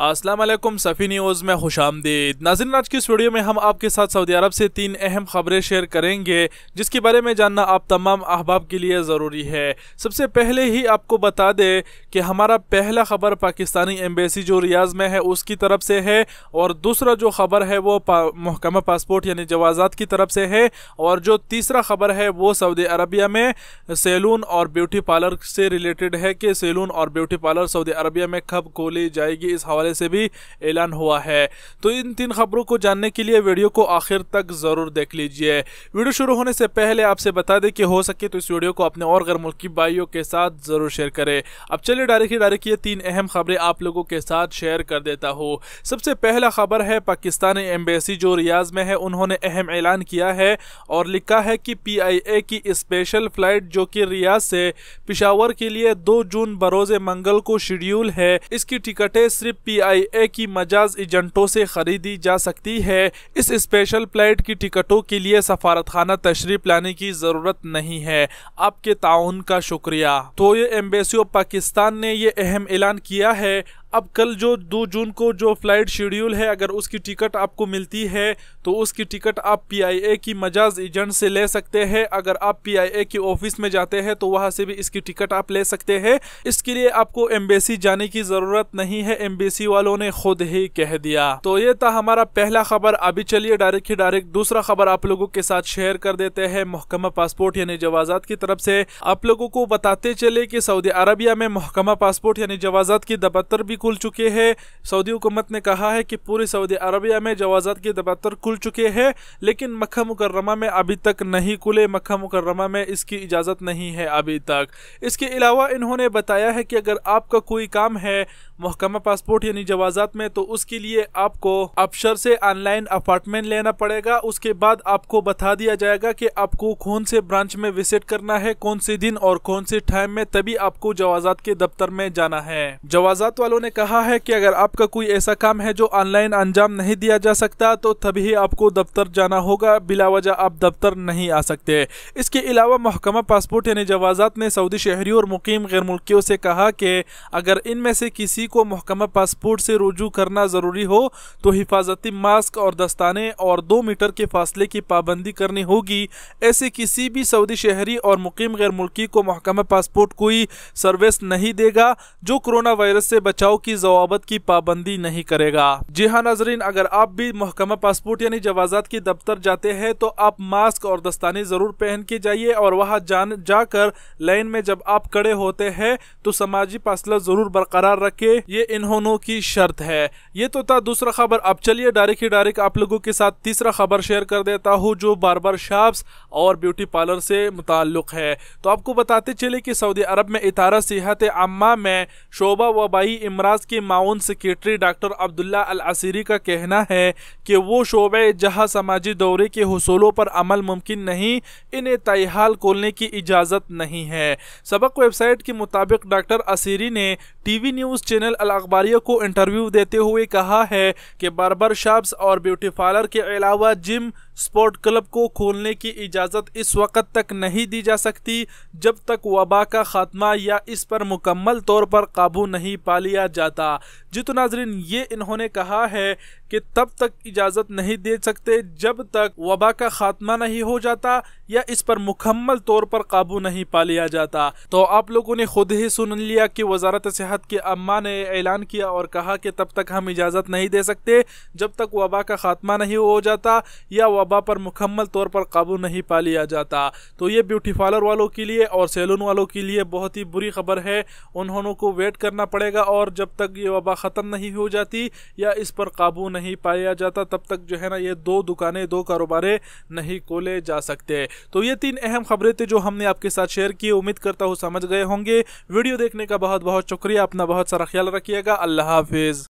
Aslam सफ़ी news में खुश आमदीद नाजिन आज की इस वीडियो में हम आपके साथ सऊदी अरब से तीन अहम खबरें शेयर करेंगे जिसके बारे में जानना आप तमाम अहबाब के लिए ज़रूरी है सबसे पहले ही आपको बता दें कि हमारा पहला खबर पाकिस्तानी एम्बेसी जो रियाज में है उसकी तरफ से है और दूसरा जो खबर है वो पा, महकमा पासपोर्ट यानी जवाजात की तरफ से है और जो तीसरा खबर है वो सऊदी अरबिया में सैलून और ब्यूटी पार्लर से रिलेटेड है कि सैलून और ब्यूटी पार्लर सऊदी अरबिया में कब खोली जाएगी इस हवा हवाले से भी ऐलान हुआ है तो इन तीन खबरों को जानने के लिए वीडियो को आखिर तक ज़रूर देख लीजिए वीडियो शुरू होने से पहले आपसे बता दें कि हो सके तो इस वीडियो को अपने और गैर मुल्की भाइयों के साथ ज़रूर शेयर करें अब चलिए डायरेक्ट डायरेक्ट ये तीन अहम खबरें आप लोगों के साथ शेयर कर देता हूँ सबसे पहला खबर है पाकिस्तानी एम्बेसी जो रियाज में है उन्होंने अहम ऐलान किया है और लिखा है कि पी की स्पेशल फ्लाइट जो कि रियाज से पिशावर के लिए दो जून बरोज मंगल को शेड्यूल है इसकी टिकटें सिर्फ पीआईए की मजाज एजेंटों से खरीदी जा सकती है इस स्पेशल फ्लाइट की टिकटों के लिए सफारतखाना तशरीफ लाने की ज़रूरत नहीं है आपके ताउन का शुक्रिया तो ये एम्बेसी ऑफ पाकिस्तान ने ये अहम ऐलान किया है अब कल जो दो जून को जो फ्लाइट शेड्यूल है अगर उसकी टिकट आपको मिलती है तो उसकी टिकट आप पीआईए की मजाज एजेंट से ले सकते हैं अगर आप पीआईए की ऑफिस में जाते हैं तो वहाँ से भी इसकी टिकट आप ले सकते हैं इसके लिए आपको एम्बेसी जाने की जरूरत नहीं है एम्बेसी वालों ने खुद ही कह दिया तो ये था हमारा पहला खबर अभी चलिए डायरेक्ट ही डायरेक्ट दूसरा खबर आप लोगों के साथ शेयर कर देते हैं महकमा पासपोर्ट यानी जवाजात की तरफ से आप लोगों को बताते चले कि सऊदी अरबिया में महकमा पासपोर्ट यानी जवाजात की दबत्तर भी खुल चुके हैं सऊदी हुकूमत ने कहा है कि पूरी सऊदी अरबिया में जवाजात के दफ्तर खुल चुके हैं लेकिन मक्का मुकर्रमा में अभी तक नहीं खुले मक्का मुकर्रमा में इसकी इजाज़त नहीं है अभी तक इसके अलावा इन्होंने बताया है कि अगर आपका कोई काम है महकमा पासपोर्ट यानी जवाजात में तो उसके लिए आपको अफसर से ऑनलाइन अपार्टमेंट लेना पड़ेगा उसके बाद आपको बता दिया जाएगा कि आपको कौन से ब्रांच में विजिट करना है कौन से दिन और कौन से टाइम में तभी आपको जवाजात के दफ्तर में जाना है जवाजात वालों ने कहा है कि अगर आपका कोई ऐसा काम है जो ऑनलाइन अंजाम नहीं दिया जा सकता तो तभी आपको दफ्तर जाना होगा वजह आप दफ्तर नहीं आ सकते इसके अलावा महकमा पासपोर्ट यानी जवाजात ने सऊदी शहरी और मुकीम गैर मुल्कियों से कहा कि अगर इनमें से किसी को महकमा पासपोर्ट से रुजू करना ज़रूरी हो तो हिफाजती मास्क और दस्ताने और दो मीटर के फासले की पाबंदी करनी होगी ऐसे किसी भी सऊदी शहरी और मुकीम गैर मुल्की को महकमा पासपोर्ट कोई सर्विस नहीं देगा जो कोरोना वायरस से बचाव की जवाबत की पाबंदी नहीं करेगा जी हाँ नाजरीन अगर आप भी महकमा पासपोर्ट यानी जवाजात के दफ्तर जाते हैं तो आप मास्क और दस्ताने जरूर पहन के जाइए और वहाँ जान जाकर लाइन में जब आप खड़े होते हैं तो समाजी फासला जरूर बरकरार रखे ये इन्होनों की शर्त है ये तो था दूसरा खबर अब चलिए डायरेक्ट ही डायरेक्ट आप लोगों के साथ तीसरा खबर शेयर कर देता हूँ जो बार्बर शॉप्स और ब्यूटी पार्लर से मुताल्लुक है तो आपको बताते चले कि सऊदी अरब में इतारा सेहत आमा में शोबा वबाई इमरान हमास के माउन secretary doctor Abdullah Al Asiri का कहना है कि वो शोबे जहाँ समाजी दौरे के हसूलों पर अमल मुमकिन नहीं इन्हें तयहाल खोलने की इजाज़त नहीं है सबक वेबसाइट के मुताबिक डॉक्टर असीरी ने TV news channel Al Akhbariya को इंटरव्यू देते हुए कहा है कि बार्बर शब्स और ब्यूटी पार्लर के अलावा जिम स्पोर्ट क्लब को खोलने की इजाज़त इस वक्त तक नहीं दी जा सकती जब तक वबा का खात्मा या इस पर मुकम्मल तौर पर काबू नहीं पा लिया जाता जी तो नाजरीन ये इन्होंने कहा है कि तब तक इजाज़त नहीं दे सकते जब तक वबा का खात्मा नहीं हो जाता या इस पर मुकम्मल तौर पर काबू नहीं पा लिया जाता तो आप लोगों ने खुद ही सुन लिया कि वजारत सेहत के अम्मा ने ऐलान किया और कहा कि तब तक हम इजाज़त नहीं दे सकते जब तक वबा का खात्मा नहीं हो जाता या वबा पर मुकम्मल तौर पर काबू नहीं पा लिया जाता तो ये ब्यूटी पार्लर वालों के लिए और सैलून वालों के लिए बहुत ही बुरी खबर है उन्होंने को वेट करना पड़ेगा और जब तक ये वबा ख़त्म नहीं हो जाती या इस पर काबू नहीं पाया जाता तब तक जो है ना ये दो दुकानें दो कारोबारें नहीं खोले जा सकते तो ये तीन अहम खबरें थी जो हमने आपके साथ शेयर की उम्मीद करता हूँ समझ गए होंगे वीडियो देखने का बहुत बहुत शुक्रिया अपना बहुत सारा ख्याल रखिएगा अल्लाह हाफिज़